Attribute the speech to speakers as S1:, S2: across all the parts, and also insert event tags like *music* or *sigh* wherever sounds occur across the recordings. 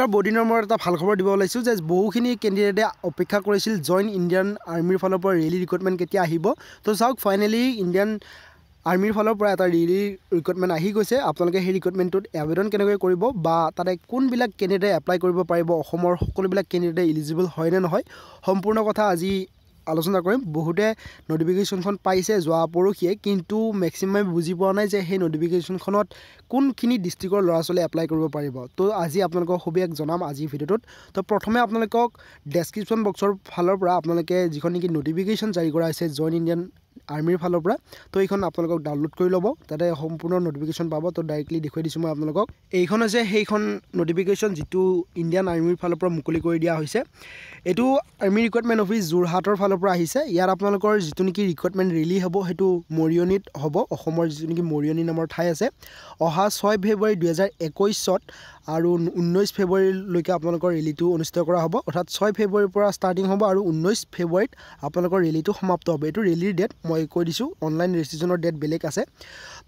S1: নমস্কাৰ বৰদিনৰ মই এটা ভাল খবৰ দিব ওলাইছোঁ যে বহুখিনি কেণ্ডিডেটে অপেক্ষা কৰিছিল জইন ইণ্ডিয়ান আৰ্মীৰ ফালৰ পৰা ৰেলী ৰিক্ৰুটমেণ্ট কেতিয়া আহিব তো চাওক ফাইনেলি ইণ্ডিয়ান আৰ্মিৰ ফালৰ পৰা এটা ৰেলী ৰিক্ৰুটমেণ্ট আহি গৈছে আপোনালোকে সেই ৰিক্ৰুটমেণ্টটোত আবেদন কেনেকৈ কৰিব বা তাতে কোনবিলাক কেণ্ডিডেটে এপ্লাই কৰিব পাৰিব অসমৰ সকলোবিলাক কেণ্ডিডেটে ইলিজিবল হয়নে নহয় সম্পূৰ্ণ কথা আজি আলোচনা কৰিম বহুতে ন'টিফিকেশ্যনখন পাইছে যোৱা পৰহিয়ে কিন্তু মেক্সিমামে বুজি পোৱা নাই যে সেই ন'টিফিকেশ্যনখনত কোনখিনি ডিষ্ট্ৰিক্টৰ ল'ৰা ছোৱালীয়ে এপ্লাই কৰিব পাৰিব তো আজি আপোনালোকক সবিশেষ জনাম আজিৰ ভিডিঅ'টোত তো প্ৰথমে আপোনালোকক ডেছক্ৰিপশ্যন বক্সৰ ফালৰ পৰা আপোনালোকে যিখন নেকি ন'টিফিকেশ্যন জাৰি কৰা হৈছে জইন ইণ্ডিয়ান আৰ্মিৰ ফালৰ পৰা তো এইখন আপোনালোকক ডাউনলোড কৰি ল'ব তাতে সম্পূৰ্ণ ন'টিফিকেশ্যন পাব তো ডাইৰেক্টলি দেখুৱাই দিছোঁ মই আপোনালোকক এইখন হৈছে সেইখন ন'টিফিকেশ্যন যিটো ইণ্ডিয়ান আৰ্মিৰ ফালৰ পৰা মুকলি কৰি দিয়া হৈছে এইটো আৰ্মি ৰিক্ৰুইটমেণ্ট অফিচ যোৰহাটৰ ফালৰ পৰা আহিছে ইয়াত আপোনালোকৰ যিটো নেকি ৰিক্ৰুইটমেণ্ট ৰেলি হ'ব সেইটো মৰিয়নীত হ'ব অসমৰ যিটো নেকি মৰিয়নী নামৰ ঠাই আছে অহা ছয় ফেব্ৰুৱাৰী দুহেজাৰ একৈছত আৰু ঊনৈছ ফেব্ৰুৱাৰীলৈকে আপোনালোকৰ ৰেলীটো অনুষ্ঠিত কৰা হ'ব অৰ্থাৎ ছয় ফেব্ৰুৱাৰীৰ পৰা ষ্টাৰ্টিং হ'ব আৰু ঊনৈছ ফেব্ৰুৱাৰীত আপোনালোকৰ ৰেলীটো সমাপ্ত হ'ব এইটো ৰেলীৰ ডেট মই কৈ দিছোঁ অনলাইন ৰেজিষ্ট্ৰেশ্যনৰ ডেট বেলেগ আছে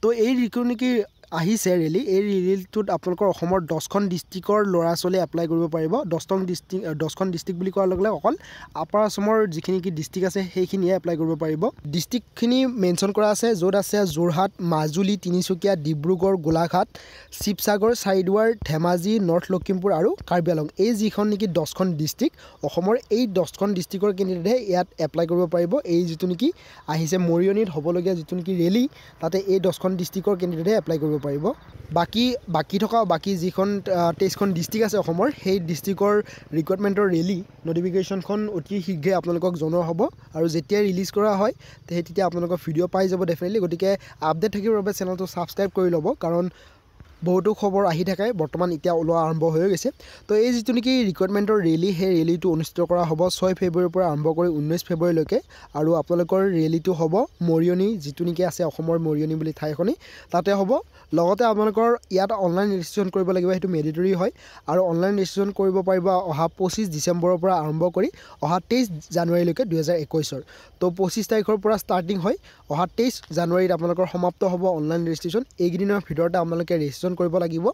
S1: তো এই যিটো নেকি আহিছে ৰেলি এই ৰেলিটোত আপোনালোকৰ অসমৰ দহখন ডিষ্ট্ৰিক্টৰ ল'ৰা ছোৱালীয়ে এপ্লাই কৰিব পাৰিব দহখন ডিষ্ট্ৰিক্ট দহখন ডিষ্ট্ৰিক্ট বুলি কোৱাৰ লগে লগে অকল আপাৰ আছামৰ যিখিনি কি ডিষ্ট্ৰিক্ট আছে সেইখিনিয়ে এপ্লাই কৰিব পাৰিব ডিষ্ট্ৰিক্টখিনি মেনশ্যন কৰা আছে য'ত আছে যোৰহাট মাজুলী তিনিচুকীয়া ডিব্ৰুগড় গোলাঘাট শিৱসাগৰ চাইদুৱাৰ ধেমাজি নৰ্থ লখিমপুৰ আৰু কাৰ্বি আলং এই যিখন নেকি দহখন ডিষ্ট্ৰিক্ট অসমৰ এই দহখন ডিষ্ট্ৰিক্টৰ কেণ্ডিডেটে ইয়াত এপ্লাই কৰিব পাৰিব এই যিটো নেকি আহিছে মৰিয়নিত হ'বলগীয়া যিটো নেকি ৰেলী তাতে এই দহখন ডিষ্ট্ৰিক্টৰ কেণ্ডিডেটে এপ্লাই কৰিব পাৰিব বাকী বাকী থকা বাকী যিখন তেইছখন ডিষ্ট্ৰিক্ট আছে অসমৰ সেই ডিষ্ট্ৰিক্টৰ ৰিক্ৰুইটমেণ্টৰ ৰেলী ন'টিফিকেশ্যনখন অতি শীঘ্ৰে আপোনালোকক জনোৱা হ'ব আৰু যেতিয়াই ৰিলিজ কৰা হয় সেই তেতিয়া আপোনালোকৰ ভিডিঅ' পাই যাব ডেফিনেটলি গতিকে আপডেট থাকিবৰ বাবে চেনেলটো ছাবস্ক্ৰাইব কৰি ল'ব কাৰণ বহুতো খবৰ আহি থাকে বৰ্তমান এতিয়া ওলোৱা আৰম্ভ হৈ গৈছে তো এই যিটো নেকি ৰিক্ৰুইটমেণ্টৰ ৰেলী সেই ৰেলীটো অনুষ্ঠিত কৰা হ'ব ছয় ফেব্ৰুৱাৰীৰ পৰা আৰম্ভ কৰি ঊনৈছ ফেব্ৰুৱাৰীলৈকে আৰু আপোনালোকৰ ৰেলীটো হ'ব মৰিয়নি যিটো নেকি আছে অসমৰ মৰিয়নী বুলি ঠাইখনি তাতে হ'ব লগতে আপোনালোকৰ ইয়াত অনলাইন ৰেজিষ্ট্ৰেশ্যন কৰিব লাগিব সেইটো মেডিটৰী হয় আৰু অনলাইন ৰেজিষ্ট্ৰেশ্যন কৰিব পাৰিব অহা পঁচিছ ডিচেম্বৰৰ পৰা আৰম্ভ কৰি অহা তেইছ জানুৱাৰীলৈকে দুহেজাৰ একৈছৰ তো পঁচিছ তাৰিখৰ পৰা ষ্টাৰ্টিং হয় অহা তেইছ জানুৱাৰীত আপোনালোকৰ সমাপ্ত হ'ব অনলাইন ৰেজিষ্ট্ৰেশ্যন এইকেইদিনৰ ভিতৰতে আপোনালোকে ৰেজিষ্ট্ৰেশ্যন ৰেজিষ্ট্ৰেশ্যন কৰিব লাগিব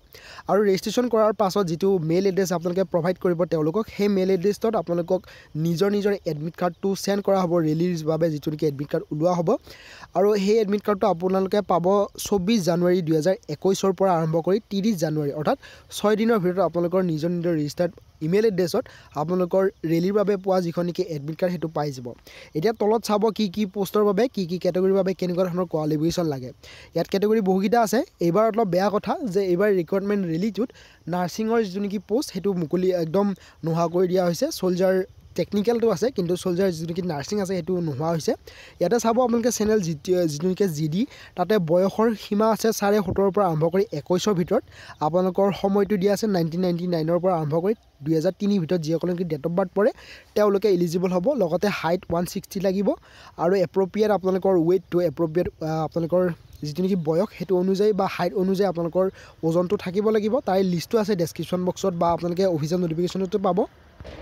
S1: আৰু ৰেজিষ্ট্ৰেশ্যন কৰাৰ পাছত যিটো মেইল এড্ৰেছ আপোনালোকে প্ৰভাইড কৰিব তেওঁলোকক সেই মেইল এড্ৰেছত আপোনালোকক নিজৰ নিজৰ এডমিট কাৰ্ডটো চেণ্ড কৰা হ'ব ৰেলিৰ বাবে যিটো নেকি এডমিট কাৰ্ড ওলোৱা হ'ব আৰু সেই এডমিট কাৰ্ডটো আপোনালোকে পাব চৌব্বিছ জানুৱাৰী দুহেজাৰ একৈছৰ পৰা আৰম্ভ কৰি ত্ৰিছ জানুৱাৰী অৰ্থাৎ ছয় দিনৰ ভিতৰত আপোনালোকৰ নিজৰ নিজৰ ৰেজিষ্টাৰ্ড ইমেইল এড্ৰেছত আপোনালোকৰ ৰেলীৰ বাবে পোৱা যিখন নেকি এডমিট কাৰ্ড সেইটো পাই যাব এতিয়া তলত চাব কি কি পোষ্টৰ বাবে কি কি কেটেগৰীৰ বাবে কেনেকুৱা ধৰণৰ কোৱালিফিকেশ্যন লাগে ইয়াত কেটেগৰী বহুকেইটা আছে এইবাৰ অলপ বেয়া কথা যে এইবাৰ ৰিক্ৰুইটমেণ্ট ৰেলীটোত নাৰ্ছিঙৰ যিটো নেকি পোষ্ট সেইটো মুকলি একদম নোহোৱা কৰি দিয়া হৈছে চলজাৰ টেকনিকেলটো আছে কিন্তু চলজাৰ যিটো নেকি নাৰ্ছিং আছে সেইটো নোহোৱা হৈছে ইয়াতে চাব আপোনালোকে চেনেল যিটো নেকি জি ডি তাতে বয়সৰ সীমা আছে চাৰে সোতৰৰ পৰা আৰম্ভ কৰি একৈছৰ ভিতৰত আপোনালোকৰ সময়টো দিয়া আছে নাইণ্টিন নাইণ্টি নাইনৰ পৰা আৰম্ভ কৰি দুহেজাৰ তিনিৰ ভিতৰত যিসকল নেকি ডেট অফ বাৰ্থ পৰে তেওঁলোকে এলিজিবল হ'ব লগতে হাইট ওৱান ছিক্সটি লাগিব আৰু এপ্ৰপ্ৰিয়েট আপোনালোকৰ ৱেইটটো এপ্ৰপ্ৰিয়েট আপোনালোকৰ যিটো নেকি বয়স সেইটো অনুযায়ী বা হাইট অনুযায়ী আপোনালোকৰ ওজনটো থাকিব লাগিব তাৰে লিষ্টটো আছে ডেছক্ৰিপশ্যন বক্সত বা আপোনালোকে অভিযান নটিফিকেশ্যনতো পাব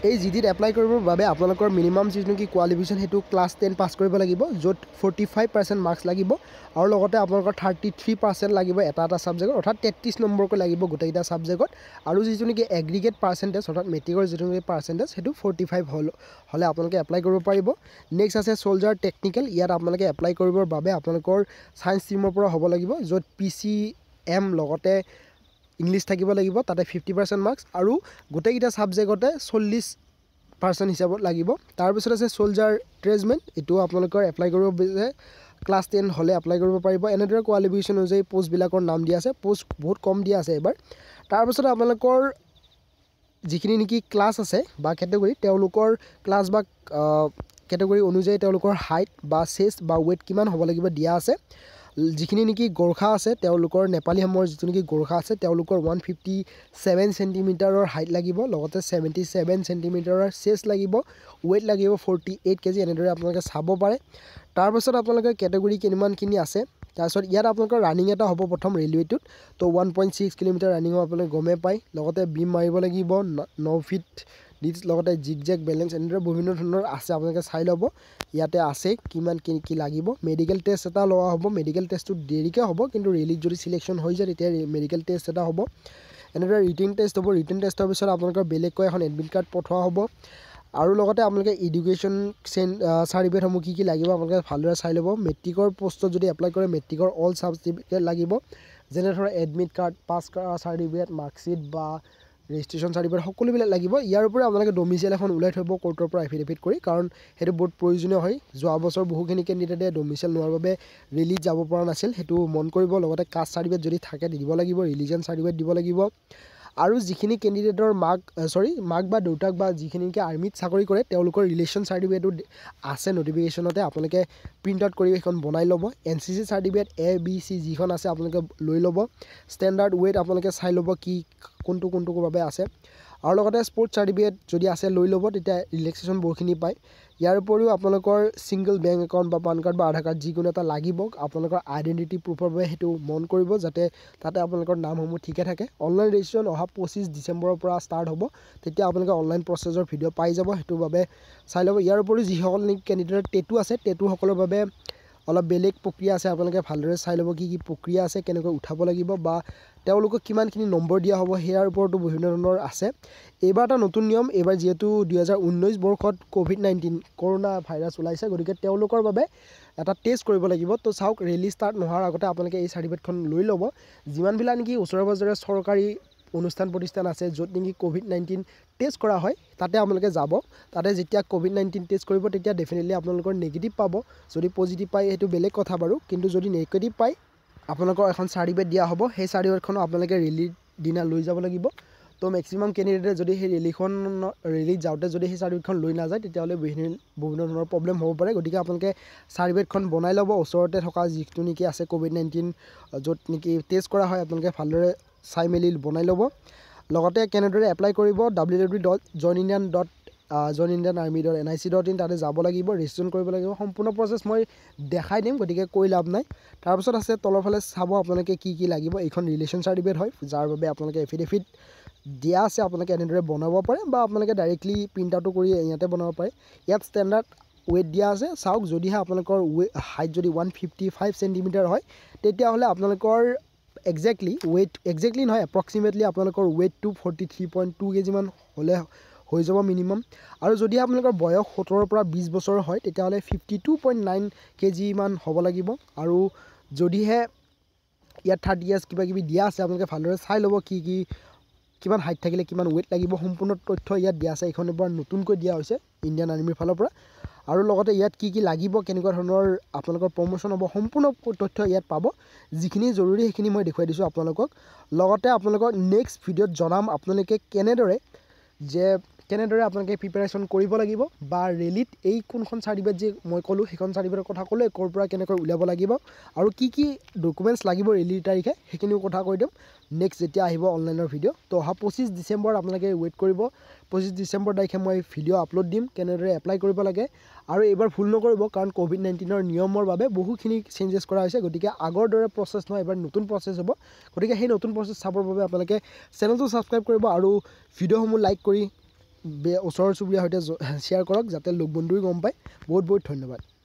S1: এই জি ডিত এপ্লাই কৰিবৰ বাবে আপোনালোকৰ মিনিমাম যিটো নেকি কোৱালিফিকেশ্যন সেইটো ক্লাছ টেন পাছ কৰিব লাগিব য'ত ফৰ্টি ফাইভ পাৰ্চেণ্ট মাৰ্কছ লাগিব আৰু লগতে আপোনালোকৰ থাৰ্টি থ্ৰী পাৰ্চেণ্ট লাগিব এটা এটা ছাবজেক্টত অৰ্থাৎ তেত্ৰিছ নম্বৰকৈ লাগিব গোটেইকেইটা ছাবজেক্টত আৰু যিটো নেকি এগ্ৰিগেট পাৰ্চেণ্টেজ অৰ্থাৎ মেট্ৰিকৰ যিটো নেকি পাৰ্চেণ্টেজ সেইটো ফৰ্টি ফাইভ হ'ল হ'লে আপোনালোকে এপ্লাই কৰিব পাৰিব নেক্সট আছে ছ'লজাৰ টেকনিকেল ইয়াত আপোনালোকে এপ্লাই কৰিবৰ বাবে আপোনালোকৰ ছায়েঞ্চ ষ্ট্ৰীমৰ পৰা হ'ব লাগিব য'ত পি চি এম লগতে ইংলিছ থাকিব লাগিব তাতে ফিফটি পাৰ্চেণ্ট মাৰ্কছ আৰু গোটেইকেইটা ছাবজেক্টতে চল্লিছ পাৰ্চেণ্ট হিচাপত লাগিব তাৰপিছত আছে চলজাৰ ট্ৰেজমেণ্ট এইটো আপোনালোকৰ এপ্লাই কৰিব ক্লাছ টেন হ'লে এপ্লাই কৰিব পাৰিব এনেদৰে কোৱালিফিকেশ্যন অনুযায়ী পোষ্টবিলাকৰ নাম দিয়া আছে পোষ্ট বহুত কম দিয়া আছে এইবাৰ তাৰপিছত আপোনালোকৰ যিখিনি নেকি ক্লাছ আছে বা কেটেগৰী তেওঁলোকৰ ক্লাছ বা কেটেগৰী অনুযায়ী তেওঁলোকৰ হাইট বা চেষ্ট বা ৱেইট কিমান হ'ব লাগিব দিয়া আছে যিখিনি নেকি গোৰ্খা আছে তেওঁলোকৰ নেপালী সমূহৰ যিটো নেকি গোৰ্খা আছে তেওঁলোকৰ ওৱান ফিফটি ছেভেন চেণ্টিমিটাৰৰ হাইট লাগিব লগতে ছেভেণ্টি ছেভেন চেণ্টিমিটাৰৰ চেষ্ট লাগিব ৱেইট লাগিব ফৰ্টি এইট কেজি এনেদৰে আপোনালোকে চাব পাৰে তাৰপাছত আপোনালোকে কেটেগৰী কিমানখিনি আছে তাৰপিছত ইয়াত আপোনালোকৰ ৰানিং এটা হ'ব প্ৰথম ৰেলৱেটোত তো one point six kilometre running হ'ব আপোনালোকে গমেই পায় লগতে বিম মাৰিব লাগিব ন ফিট ডিছ লগতে জিগজেক বেলেঞ্চ এনেদৰে বিভিন্ন ধৰণৰ আছে আপোনালোকে চাই ল'ব ইয়াতে আছে কিমান কি কি লাগিব মেডিকেল টেষ্ট এটা লোৱা হ'ব মেডিকেল টেষ্টটো দেৰিকৈ হ'ব কিন্তু ৰেলীত যদি চিলেকশ্যন হৈ যায় তেতিয়া মেডিকেল টেষ্ট এটা হ'ব এনেদৰে ৰিটিং টেষ্ট হ'ব ৰিটিং টেষ্টৰ পিছত আপোনালোকৰ বেলেগকৈ এখন এডমিট কাৰ্ড পঠোৱা হ'ব আৰু লগতে আপোনালোকে ইডুকেশ্যন চেন চাৰ্টিফিকেটসমূহ কি কি লাগিব আপোনালোকে ভালদৰে চাই ল'ব মেট্ৰিকৰ পষ্টত যদি এপ্লাই কৰে মেট্ৰিকৰ অল চাৰ্টিফিকেট লাগিব যেনে ধৰক এডমিট কাৰ্ড পাছ কৰা চাৰ্টিফিকেট মাৰ্কশ্বিট বা ৰেজিষ্ট্ৰেশ্যন চাৰ্টিফিকেট সকলোবিলাক লাগিব ইয়াৰ উপৰিও আপোনালোকে ডমিচিয়েল এখন ওলাই থ'ব কোৰ্টৰ পৰা এফিডেভিট কৰি কাৰণ সেইটো বহুত প্ৰয়োজনীয় হয় যোৱা বছৰ বহুখিনি কেণ্ডিডেটে ডমিচিয়েল নোহোৱাৰ বাবে ৰিলিজ যাব পৰা নাছিল সেইটো মন কৰিব লগতে কাষ্ট চাৰ্টিফিকেট যদি থাকে দিব লাগিব ৰিলিজিয়ান চাৰ্টিফিকেট দিব লাগিব আৰু যিখিনি কেণ্ডিডেটৰ মাক চৰি মাক বা দেউতাক বা যিখিনিকে আৰ্মিত চাকৰি কৰে তেওঁলোকৰ ৰিলেশ্যন চাৰ্টিফিকেটো আছে নটিফিকেশ্যনতে আপোনালোকে প্ৰিণ্ট আউট কৰি এখন বনাই ল'ব N C C certificate A B C যিখন আছে আপোনালোকে লৈ ল'ব ষ্টেণ্ডাৰ্ড ৱেট আপোনালোকে চাই ল'ব কি কোনটো কোনটোৰ বাবে আছে আৰু লগতে স্পৰ্টছ চাৰ্টিফিকেট যদি আছে লৈ ল'ব তেতিয়া ৰিলেক্সেশ্যন বহুখিনি পায় ইয়াৰ উপৰিও আপোনালোকৰ ছিংগল বেংক একাউণ্ট বা পান কাৰ্ড বা আধাৰ কাৰ্ড যিকোনো এটা লাগিব আপোনালোকৰ আইডেণ্টিটি প্ৰুফৰ বাবে সেইটো মন কৰিব যাতে তাতে আপোনালোকৰ নামসমূহ ঠিকে থাকে অনলাইন ৰেজিষ্ট্ৰেশ্যন অহা পঁচিছ ডিচেম্বৰৰ পৰা ষ্টাৰ্ট হ'ব তেতিয়া আপোনালোকে অনলাইন প্ৰচেছৰ ভিডিঅ' পাই যাব সেইটোৰ বাবে চাই ল'ব ইয়াৰ উপৰিও যিসকল কেণ্ডিডেটৰ টেটু আছে টেটুসকলৰ বাবে অলপ বেলেগ প্ৰক্ৰিয়া আছে আপোনালোকে ভালদৰে চাই ল'ব কি কি প্ৰক্ৰিয়া আছে কেনেকৈ উঠাব লাগিব বা তেওঁলোকক কিমানখিনি নম্বৰ দিয়া হ'ব সেয়াৰ ওপৰতো বিভিন্ন ধৰণৰ আছে এইবাৰ এটা নতুন নিয়ম এইবাৰ যিহেতু দুহেজাৰ ঊনৈছ বৰ্ষত ক'ভিড নাইণ্টিন কৰোণা ভাইৰাছ ওলাইছে গতিকে তেওঁলোকৰ বাবে এটা টেষ্ট কৰিব লাগিব তো চাওক ৰেলী ষ্টাৰ্ট নোহোৱাৰ আগতে আপোনালোকে এই চাৰ্টিফিকেটখন লৈ ল'ব যিমানবিলাক নেকি ওচৰে পাঁজৰে চৰকাৰী অনুষ্ঠান প্ৰতিষ্ঠান আছে য'ত নেকি ক'ভিড নাইণ্টিন টেষ্ট কৰা হয় তাতে আপোনালোকে যাব তাতে যেতিয়া ক'ভিড নাইণ্টিন টেষ্ট কৰিব তেতিয়া ডেফিনেটলি আপোনালোকৰ নিগেটিভ পাব যদি পজিটিভ পায় সেইটো বেলেগ কথা বাৰু কিন্তু যদি নিগেটিভ পায় আপোনালোকৰ এখন চাৰ্টিফিকেট দিয়া হ'ব সেই চাৰ্টি আপোনালোকে ৰেলীৰ দিনা লৈ যাব লাগিব তো মেক্সিমাম কেণ্ডিডেটে যদি সেই ৰেলীখন ৰেলীত যাওঁতে যদি সেই চাৰ্টিফিকেটখন লৈ নাযায় তেতিয়াহ'লে বিভিন্ন বিভিন্ন ধৰণৰ প্ৰব্লেম হ'ব পাৰে গতিকে আপোনালোকে চাৰ্টিফিকেটখন বনাই ল'ব ওচৰতে থকা যিটো নেকি আছে ক'ভিড নাইণ্টিন য'ত নেকি টেষ্ট কৰা হয় আপোনালোকে ভালদৰে চাই মেলি বনাই ল'ব লগতে কেনেদৰে এপ্লাই কৰিব W W dot join Indian dot join Indian Army dot N I C dot তাতে যাব লাগিব ৰেজিষ্ট্ৰেশ্যন কৰিব লাগিব সম্পূৰ্ণ প্ৰচেছ মই দেখাই দিম গতিকে কৈ লাভ নাই তাৰপিছত আছে তলৰ ফালে চাব আপোনালোকে কি কি লাগিব এইখন ৰিলেশ্যন চাৰ্টিফিকেট হয় যাৰ বাবে আপোনালোকে এফিডেফিট দিয়া আছে আপোনালোকে এনেদৰে বনাব পাৰে বা আপোনালোকে ডাইৰেক্টলি প্ৰিণ্ট আউটটো কৰি ইয়াতে বনাব পাৰে ইয়াত ষ্টেণ্ডাৰ্ড ৱেইট দিয়া আছে চাওক যদিহে আপোনালোকৰ ৱে হাইট যদি ওৱান ফিফটি ফাইভ চেণ্টিমিটাৰ হয় তেতিয়াহ'লে আপোনালোকৰ একজেক্টলি ৱেইট একজেক্টলি নহয় এপ্ৰক্সিমেটলি আপোনালোকৰ ৱেইটটো ফৰ্টি থ্ৰী পইণ্ট টু কেজিমান হ'লে হৈ যাব মিনিমাম আৰু যদি আপোনালোকৰ বয়স সোতৰৰ পৰা বিছ বছৰ হয় তেতিয়াহ'লে ফিফটি টু পইণ্ট নাইন কেজিমান হ'ব লাগিব আৰু যদিহে ইয়াত থাৰ্টি ইয়াৰ্ছ কিবাকিবি দিয়া আছে আপোনালোকে ভালদৰে চাই ল'ব কি কি কিমান হাইট থাকিলে কিমান ৱেইট লাগিব সম্পূৰ্ণ তথ্য ইয়াত দিয়া আছে এইখন এবাৰ নতুনকৈ দিয়া হৈছে ইণ্ডিয়ান আৰ্মিৰ ফালৰ পৰা আৰু লগতে ইয়াত কি কি লাগিব কেনেকুৱা ধৰণৰ আপোনালোকৰ প্ৰমোশ্যন হ'ব সম্পূৰ্ণ তথ্য ইয়াত পাব যিখিনি জৰুৰী সেইখিনি মই দেখুৱাই দিছোঁ আপোনালোকক লগতে আপোনালোকক নেক্সট ভিডিঅ'ত জনাম আপোনালোকে কেনেদৰে যে কেনেদৰে আপোনালোকে প্ৰিপেৰেশ্যন কৰিব লাগিব বা ৰেলীত এই কোনখন চাৰ্টিফিকেট যি মই ক'লোঁ সেইখন চাৰ্টিফিকেটৰ কথা ক'লোঁ ক'ৰ পৰা কেনেকৈ উলিয়াব লাগিব আৰু কি কি ডকুমেণ্টছ লাগিব ৰেলীৰ তাৰিখে সেইখিনিও কথা কৈ দিম নেক্সট যেতিয়া আহিব অনলাইনৰ ভিডিঅ' তো অহা পঁচিছ ডিচেম্বৰত আপোনালোকে ৱেইট কৰিব পঁচিছ ডিচেম্বৰ তাৰিখে মই ভিডিঅ' আপলোড দিম কেনেদৰে এপ্লাই কৰিব লাগে আৰু এইবাৰ ভুল নকৰিব কাৰণ ক'ভিড নাইণ্টিনৰ নিয়মৰ বাবে বহুখিনি চেঞ্জেছ কৰা হৈছে গতিকে আগৰ দৰে প্ৰচেছ নহয় এইবাৰ নতুন প্ৰচেছ হ'ব গতিকে সেই নতুন প্ৰচেছ চাবৰ বাবে আপোনালোকে চেনেলটো ছাবস্ক্ৰাইব কৰিব আৰু ভিডিঅ'সমূহ লাইক কৰি ওচৰ চুবুৰীয়াৰ সৈতে শ্বেয়াৰ *laughs* কৰক যাতে লগ বন্ধুৱে গম পায় বহুত বহুত ধন্যবাদ